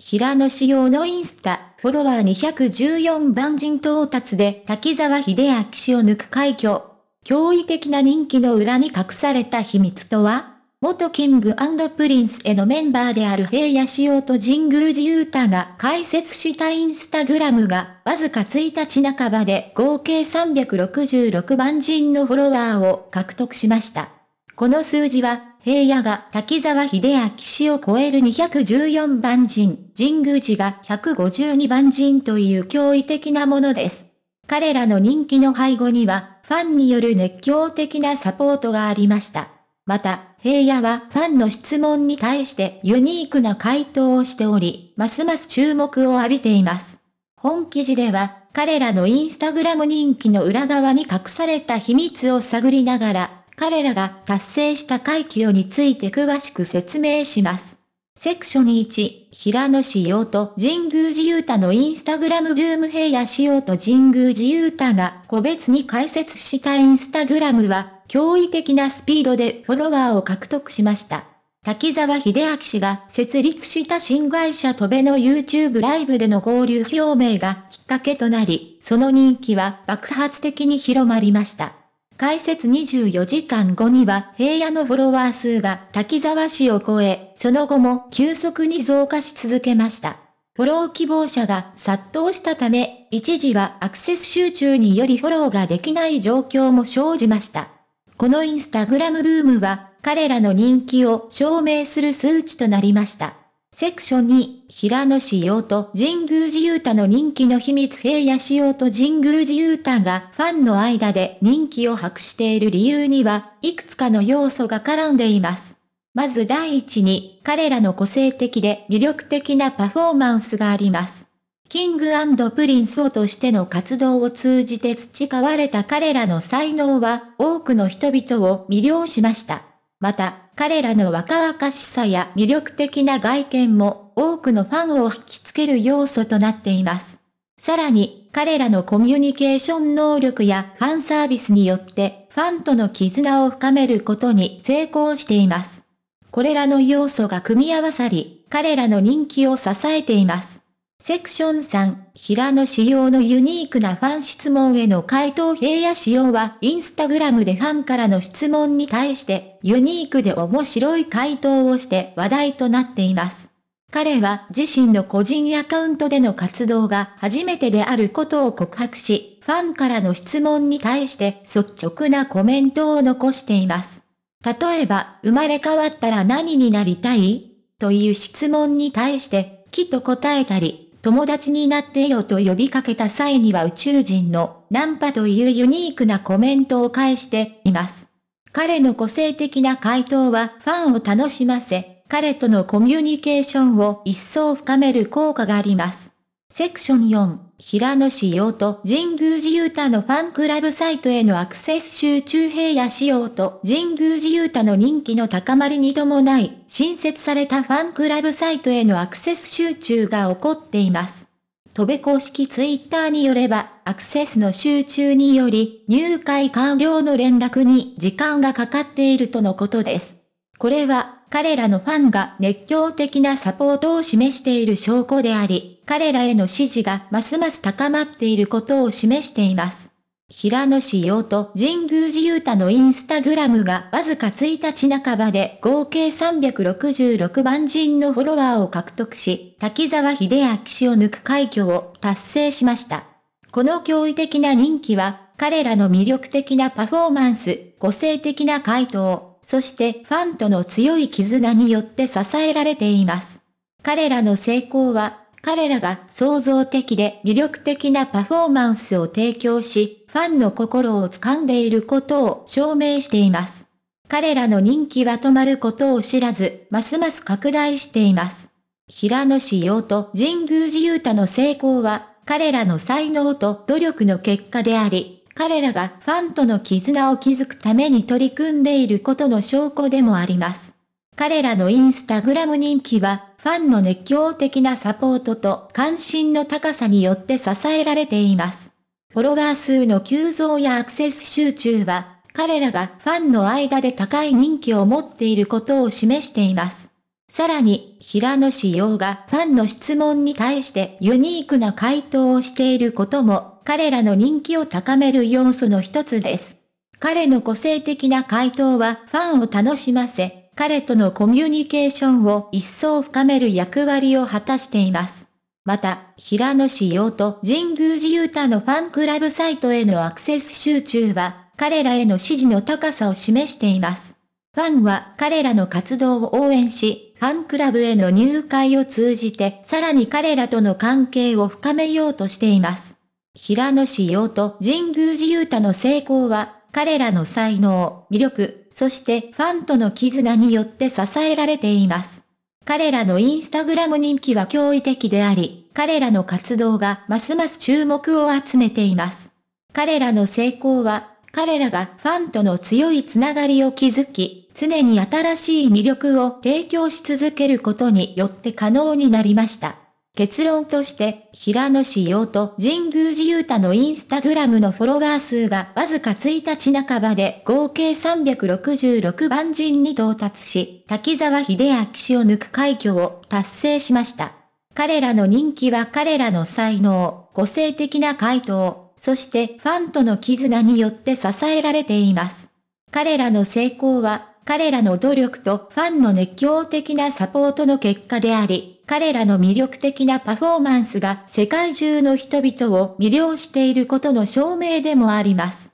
平野紫耀のインスタ、フォロワー214万人到達で滝沢秀明氏を抜く快挙。驚異的な人気の裏に隠された秘密とは元キングプリンスへのメンバーである平野紫耀と神宮寺勇太が解説したインスタグラムが、わずか1日半ばで合計366万人のフォロワーを獲得しました。この数字は、平野が滝沢秀明氏を超える214番人、神宮寺が152番人という驚異的なものです。彼らの人気の背後には、ファンによる熱狂的なサポートがありました。また、平野はファンの質問に対してユニークな回答をしており、ますます注目を浴びています。本記事では、彼らのインスタグラム人気の裏側に隠された秘密を探りながら、彼らが達成した快挙について詳しく説明します。セクション1、平野志陽と神宮寺勇太のインスタグラムジューム平野志陽と神宮寺勇太が個別に解説したインスタグラムは、驚異的なスピードでフォロワーを獲得しました。滝沢秀明氏が設立した新会社戸部の YouTube ライブでの合流表明がきっかけとなり、その人気は爆発的に広まりました。解説24時間後には平野のフォロワー数が滝沢氏を超え、その後も急速に増加し続けました。フォロー希望者が殺到したため、一時はアクセス集中によりフォローができない状況も生じました。このインスタグラムブームは彼らの人気を証明する数値となりました。セクション2、平野紫耀と神宮寺勇太の人気の秘密平野紫耀と神宮寺勇太がファンの間で人気を博している理由には、いくつかの要素が絡んでいます。まず第一に、彼らの個性的で魅力的なパフォーマンスがあります。キングプリンスをとしての活動を通じて培われた彼らの才能は、多くの人々を魅了しました。また、彼らの若々しさや魅力的な外見も多くのファンを引きつける要素となっています。さらに、彼らのコミュニケーション能力やファンサービスによってファンとの絆を深めることに成功しています。これらの要素が組み合わさり、彼らの人気を支えています。セクション3、平野仕様のユニークなファン質問への回答平野仕様はインスタグラムでファンからの質問に対してユニークで面白い回答をして話題となっています。彼は自身の個人アカウントでの活動が初めてであることを告白し、ファンからの質問に対して率直なコメントを残しています。例えば、生まれ変わったら何になりたいという質問に対して、きっと答えたり、友達になってよと呼びかけた際には宇宙人のナンパというユニークなコメントを返しています。彼の個性的な回答はファンを楽しませ、彼とのコミュニケーションを一層深める効果があります。セクション4平野紫耀と神宮寺勇太のファンクラブサイトへのアクセス集中平野紫耀と神宮寺勇太の人気の高まりに伴い、新設されたファンクラブサイトへのアクセス集中が起こっています。戸部公式ツイッターによれば、アクセスの集中により、入会完了の連絡に時間がかかっているとのことです。これは、彼らのファンが熱狂的なサポートを示している証拠であり、彼らへの支持がますます高まっていることを示しています。平野紫陽と神宮寺勇太のインスタグラムがわずか1日半ばで合計366万人のフォロワーを獲得し、滝沢秀明氏を抜く快挙を達成しました。この驚異的な人気は、彼らの魅力的なパフォーマンス、個性的な回答、そしてファンとの強い絆によって支えられています。彼らの成功は、彼らが創造的で魅力的なパフォーマンスを提供し、ファンの心を掴んでいることを証明しています。彼らの人気は止まることを知らず、ますます拡大しています。平野志陽と神宮寺勇太の成功は、彼らの才能と努力の結果であり、彼らがファンとの絆を築くために取り組んでいることの証拠でもあります。彼らのインスタグラム人気はファンの熱狂的なサポートと関心の高さによって支えられています。フォロワー数の急増やアクセス集中は、彼らがファンの間で高い人気を持っていることを示しています。さらに、平野志陽がファンの質問に対してユニークな回答をしていることも、彼らの人気を高める要素の一つです。彼の個性的な回答はファンを楽しませ、彼とのコミュニケーションを一層深める役割を果たしています。また、平野紫耀と神宮寺勇太のファンクラブサイトへのアクセス集中は、彼らへの支持の高さを示しています。ファンは彼らの活動を応援し、ファンクラブへの入会を通じて、さらに彼らとの関係を深めようとしています。平野紫耀と神宮寺勇太の成功は、彼らの才能、魅力、そしてファンとの絆によって支えられています。彼らのインスタグラム人気は驚異的であり、彼らの活動がますます注目を集めています。彼らの成功は、彼らがファンとの強いつながりを築き、常に新しい魅力を提供し続けることによって可能になりました。結論として、平野紫耀と神宮寺勇太のインスタグラムのフォロワー数がわずか1日半ばで合計366万人に到達し、滝沢秀明氏を抜く快挙を達成しました。彼らの人気は彼らの才能、個性的な回答、そしてファンとの絆によって支えられています。彼らの成功は、彼らの努力とファンの熱狂的なサポートの結果であり、彼らの魅力的なパフォーマンスが世界中の人々を魅了していることの証明でもあります。